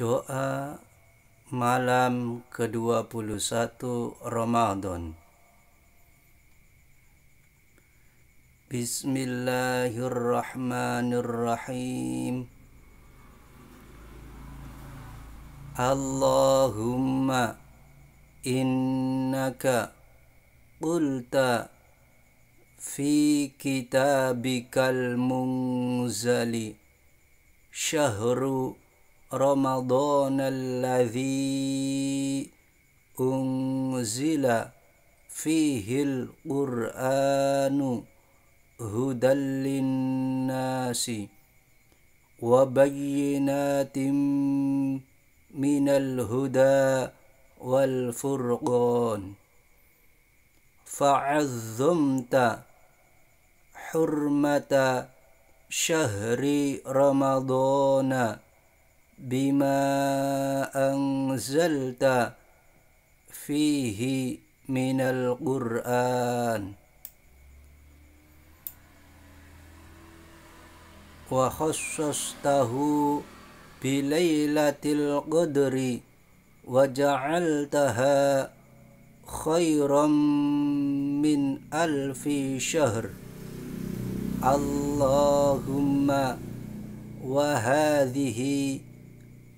Doa malam ke-21 Ramadan Bismillahirrahmanirrahim Allahumma innaka qulta fi kitabikal munzali syahrul رمضان الذي أنزل فيه القرآن هدى للناس وبينات من الهدى والفرقان فعظمت حرمة شهر رمضان بما أنزلت فيه من القرآن وخصصته بليلة القدر وجعلتها خيرا من ألف شهر اللهم وهذه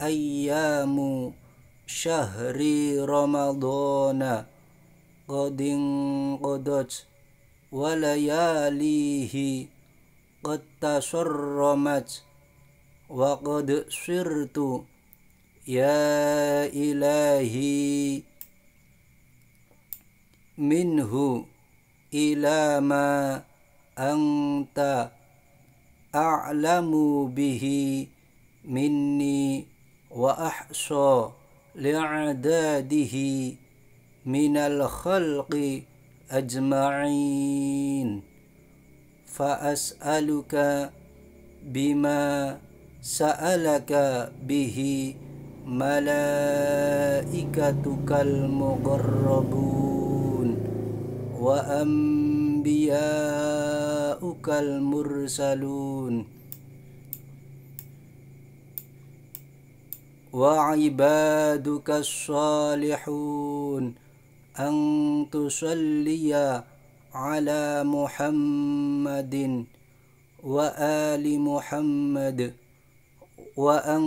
ayyamu syahri ramadhana qadin qadat wa layalihi qad tasarramat wa qad sirtu ya ilahi minhu ila ma anta a'lamu bihi minni وأحصى لإعداده من الخلق أجمعين فأسألك بما سألك به ملائكتك المقربون وأنبياؤك المرسلون وعبادك الصالحون أن تصلي على محمد وآل محمد وأن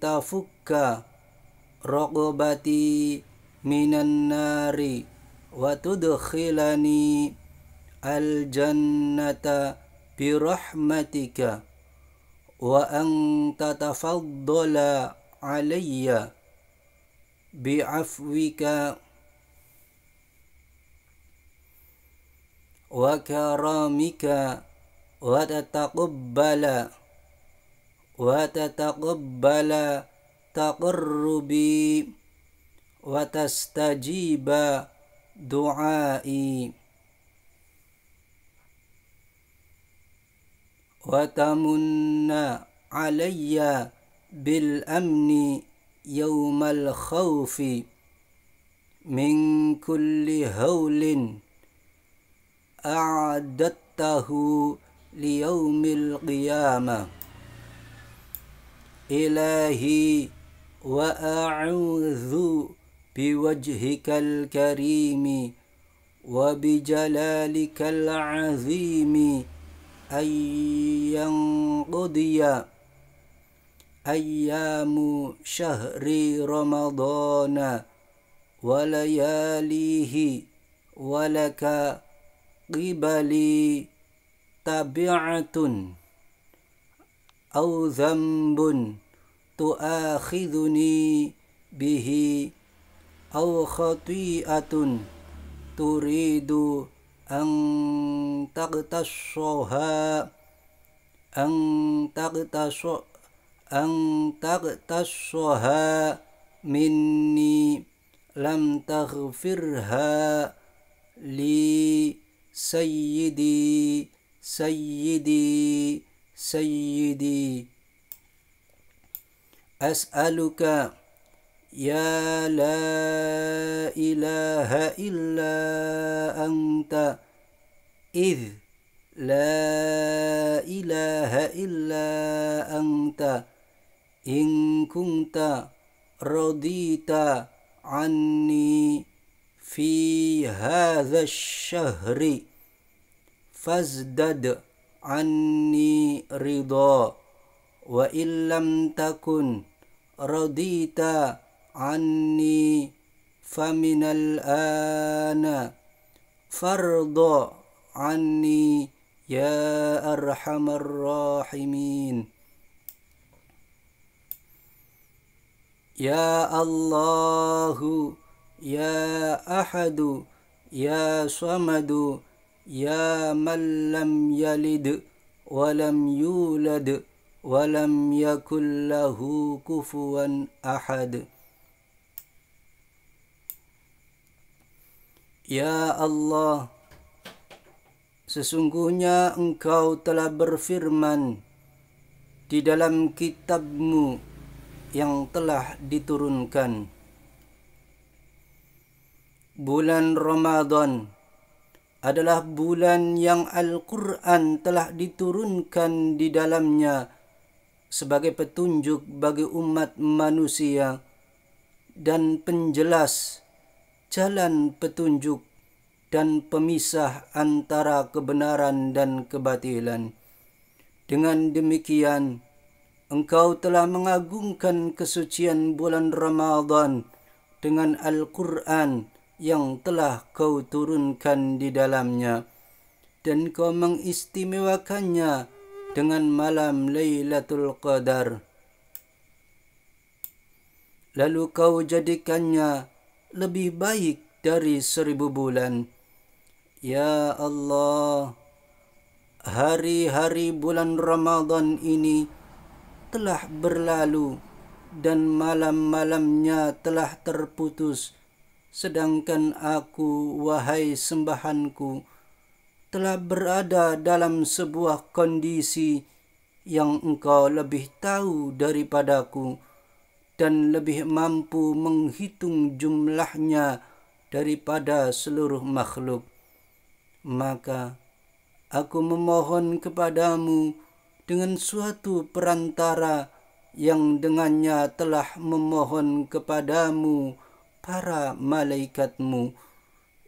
تفك رغبتي من النار وتدخلني الجنة برحمتك وأن تتفضل علي بعفوك وكرمك وتتقبل وتتقبل تقربي وتستجيب دعائي وتمن عليّ بالامن يوم الخوف من كل هول اعددته ليوم القيامه الهي واعوذ بوجهك الكريم وبجلالك العظيم ان ينقضي أيام شهر رمضان ولياليه ولك قبلي تبعة أو ذنب تؤاخذني به أو خطيئة تريد أن تغتصها أن تغتص أن تغتصها مني لم تغفرها لي سيدي سيدي سيدي أسألك يا لا إله إلا أنت إذ لا إله إلا أنت إن كنت رضيت عني في هذا الشهر فازدد عني رضا وإن لم تكن رضيت عني فمن الآن فارض عني يا أرحم الراحمين يا الله يا أحد يا صمد يا من لم يلد ولم يولد ولم يكن له كفوا أحد يا الله Sesungguhnya engkau telah berfirman di dalam kitabmu yang telah diturunkan Bulan Ramadan adalah bulan yang Al-Quran telah diturunkan di dalamnya sebagai petunjuk bagi umat manusia dan penjelas jalan petunjuk dan pemisah antara kebenaran dan kebatilan. Dengan demikian, Engkau telah mengagungkan kesucian bulan Ramadhan dengan Al-Quran yang telah kau turunkan di dalamnya dan kau mengistimewakannya dengan malam Lailatul Qadar. Lalu kau jadikannya lebih baik dari seribu bulan. Ya Allah, hari-hari bulan Ramadhan ini telah berlalu dan malam-malamnya telah terputus sedangkan aku wahai sembahanku telah berada dalam sebuah kondisi yang engkau lebih tahu daripadaku dan lebih mampu menghitung jumlahnya daripada seluruh makhluk maka aku memohon kepadamu dengan suatu perantara yang dengannya telah memohon kepadamu para malaikatmu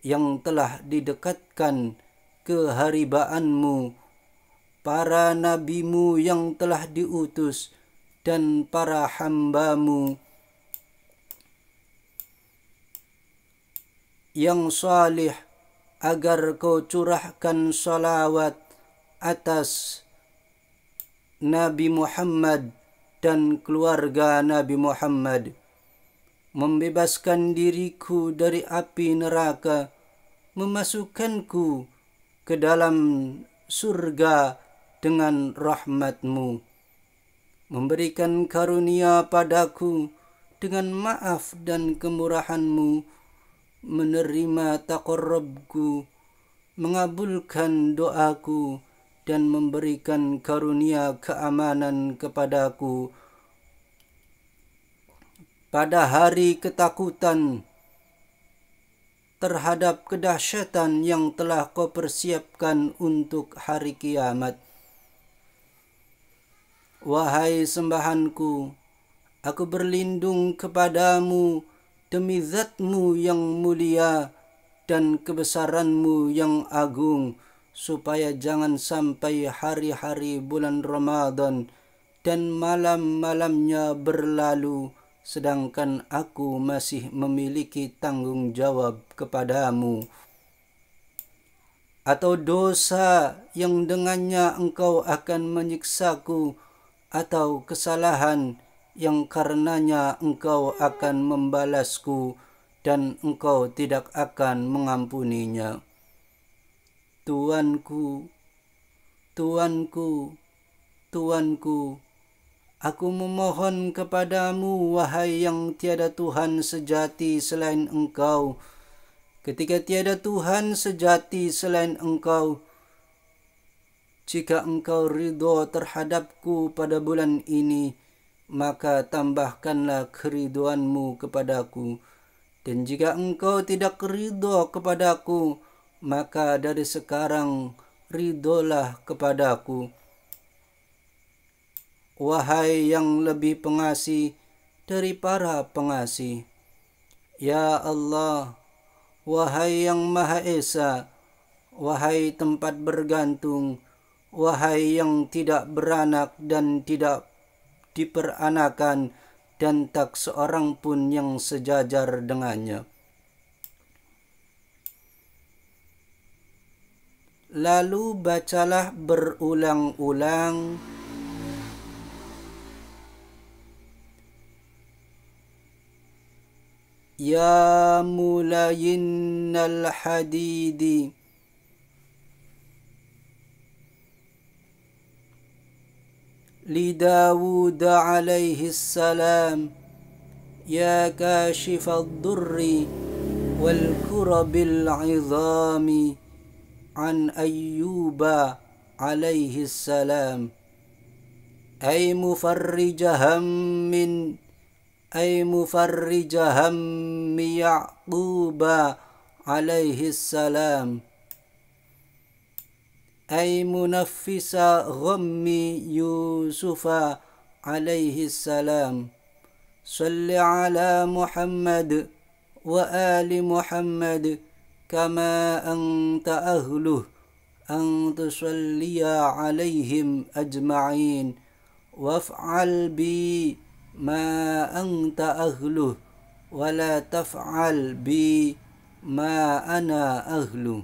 yang telah didekatkan keharibaanmu para nabimu yang telah diutus dan para hambamu yang salih agar kau curahkan salawat atas Nabi Muhammad dan keluarga Nabi Muhammad membebaskan diriku dari api neraka memasukkanku ke dalam surga dengan rahmatmu memberikan karunia padaku dengan maaf dan kemurahanmu menerima taqarrubku mengabulkan doaku dan memberikan karunia keamanan kepadaku pada hari ketakutan terhadap kedahsyatan yang telah kau persiapkan untuk hari kiamat. Wahai sembahanku, aku berlindung kepadamu demi zatmu yang mulia dan kebesaranmu yang agung. supaya jangan sampai hari-hari bulan Ramadan dan malam-malamnya berlalu sedangkan aku masih memiliki tanggung jawab kepadamu atau dosa yang dengannya engkau akan menyiksaku atau kesalahan yang karenanya engkau akan membalasku dan engkau tidak akan mengampuninya. Tuanku, Tuanku, Tuanku, aku memohon kepadamu, wahai yang tiada Tuhan sejati selain engkau. Ketika tiada Tuhan sejati selain engkau, jika engkau ridho terhadapku pada bulan ini, maka tambahkanlah keriduanmu kepadaku. Dan jika engkau tidak ridho kepadaku, maka maka dari sekarang ridolah kepadaku. Wahai yang lebih pengasih dari para pengasih. Ya Allah, wahai yang Maha Esa, wahai tempat bergantung, wahai yang tidak beranak dan tidak diperanakan dan tak seorang pun yang sejajar dengannya. Lalu bacalah berulang-ulang يا ملين الحديد لداود عليه السلام يا كاشف الضر والكرب العظام عن أيوب عليه السلام أي مفرج هم أي مفرج هم يعقوب عليه السلام أي منفس غم يوسف عليه السلام صل على محمد وآل محمد كما أنت أهله أن تصلي عليهم أجمعين وافعل بي ما أنت أهله ولا تفعل بي ما أنا أهله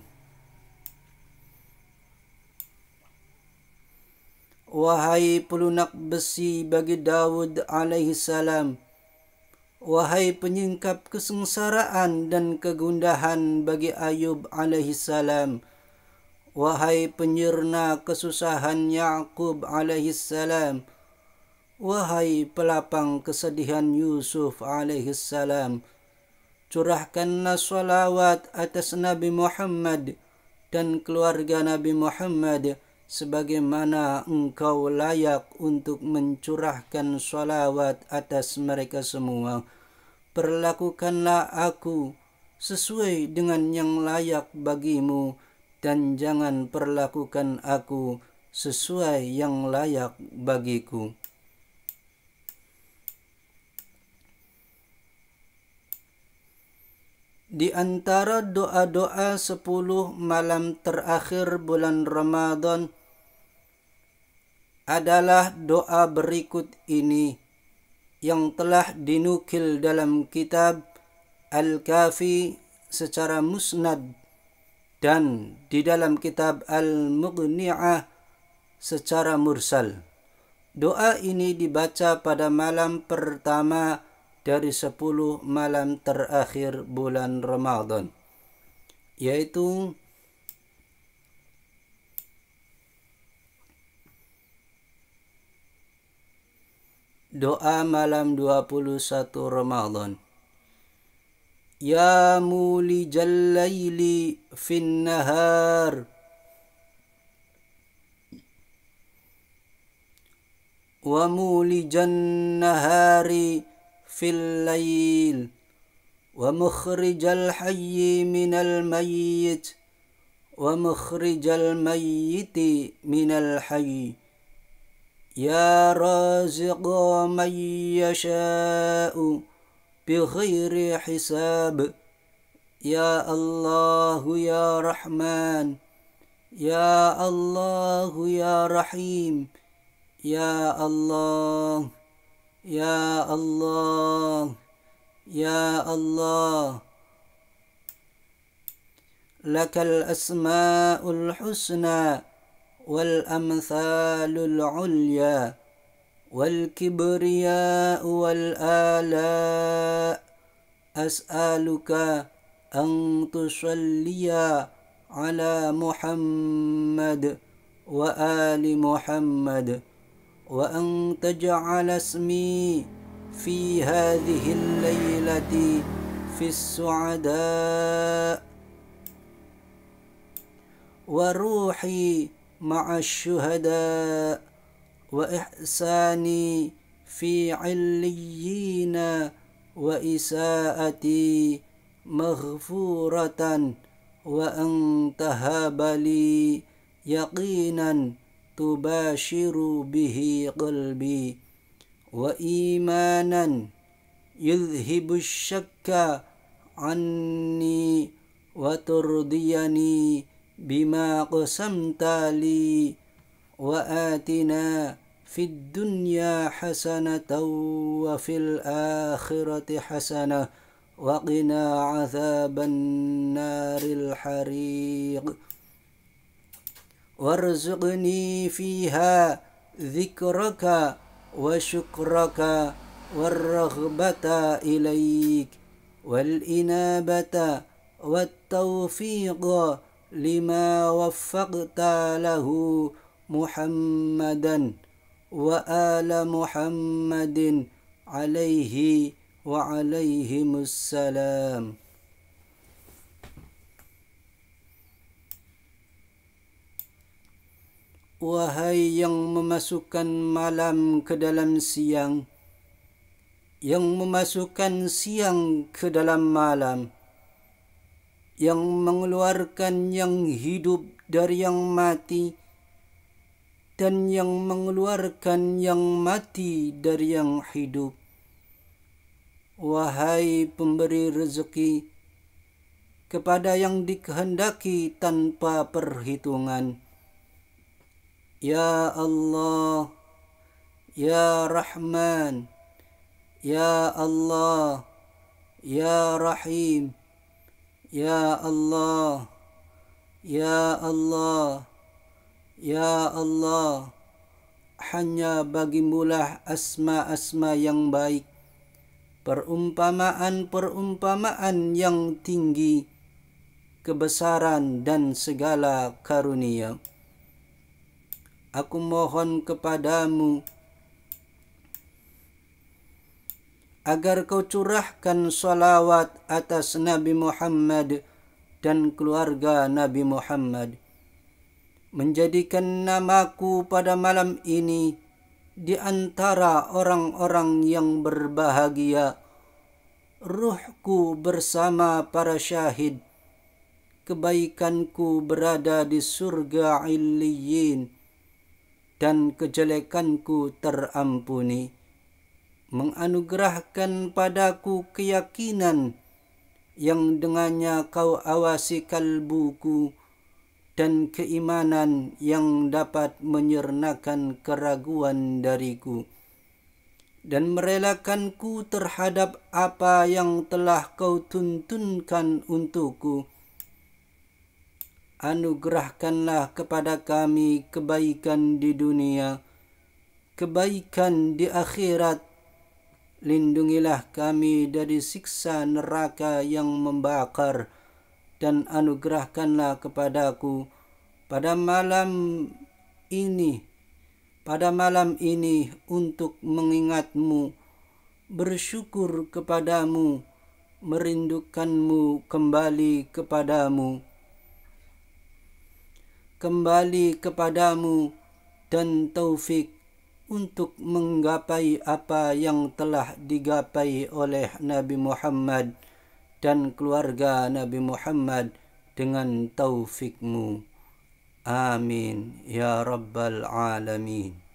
Wahai pelunak besi bagi Dawud alaihi salam, Wahai penyingkap kesengsaraan dan kegundahan bagi Ayub alaihi salam. Wahai penyirna kesusahan Yaqub alaihi salam. Wahai pelapang kesedihan Yusuf alaihi salam. Curahkanlah salawat atas Nabi Muhammad dan keluarga Nabi Muhammad. sebagaimana engkau layak untuk mencurahkan salawat atas mereka semua. Perlakukanlah aku sesuai dengan yang layak bagimu dan jangan perlakukan aku sesuai yang layak bagiku. Di antara doa-doa sepuluh malam terakhir bulan Ramadan adalah doa berikut ini yang telah dinukil dalam kitab Al-Kafi secara musnad dan di dalam kitab Al-Mughni'ah secara mursal. Doa ini dibaca pada malam pertama dari 10 malam terakhir bulan Ramadan yaitu doa malam 21 Ramadan Ya muli jallaili fin nahar Wa muli jannahari في الليل ومخرج الحي من الميت ومخرج الميت من الحي يا رازق من يشاء بغير حساب يا الله يا رحمن يا الله يا رحيم يا الله يا الله يا الله لك الأسماء الحسنى والأمثال العليا والكبرياء والآلاء أسألك أن تصلي على محمد وآل محمد وأن تجعل اسمي في هذه الليلة في السعداء وروحي مع الشهداء وإحساني في عليين وإساءتي مغفورة وأن تهب لي يقينا تباشر به قلبي وإيمانا يذهب الشك عني وترضيني بما قسمت لي وآتنا في الدنيا حسنة وفي الآخرة حسنة وقنا عذاب النار الحريق وارزقني فيها ذكرك وشكرك والرغبة إليك والإنابة والتوفيق لما وفقت له محمدا وآل محمد عليه وعليهم السلام Wahai yang memasukkan malam ke dalam siang Yang memasukkan siang ke dalam malam Yang mengeluarkan yang hidup dari yang mati Dan yang mengeluarkan yang mati dari yang hidup Wahai pemberi rezeki kepada yang dikehendaki tanpa perhitungan. Ya Allah Ya Rahman Ya Allah Ya Rahim Ya Allah Ya Allah Ya Allah Hanya bagimulah asma-asma yang baik Perumpamaan-perumpamaan yang tinggi Kebesaran dan segala karunia aku mohon kepadamu agar kau curahkan salawat atas Nabi Muhammad dan keluarga Nabi Muhammad. Menjadikan namaku pada malam ini di antara orang-orang yang berbahagia. Ruhku bersama para syahid. Kebaikanku berada di surga illiyin dan kejelekanku terampuni menganugerahkan padaku keyakinan yang dengannya kau awasi kalbuku dan keimanan yang dapat menyernakan keraguan dariku dan merelakanku terhadap apa yang telah kau tuntunkan untukku anugerahkanlah kepada kami kebaikan di dunia, kebaikan di akhirat. Lindungilah kami dari siksa neraka yang membakar dan anugerahkanlah kepadaku pada malam ini pada malam ini untuk mengingatmu bersyukur kepadamu merindukanmu kembali kepadamu kembali kepadamu dan taufik untuk menggapai apa yang telah digapai oleh Nabi Muhammad dan keluarga Nabi Muhammad dengan taufikmu. Amin. Ya Rabbal Alamin.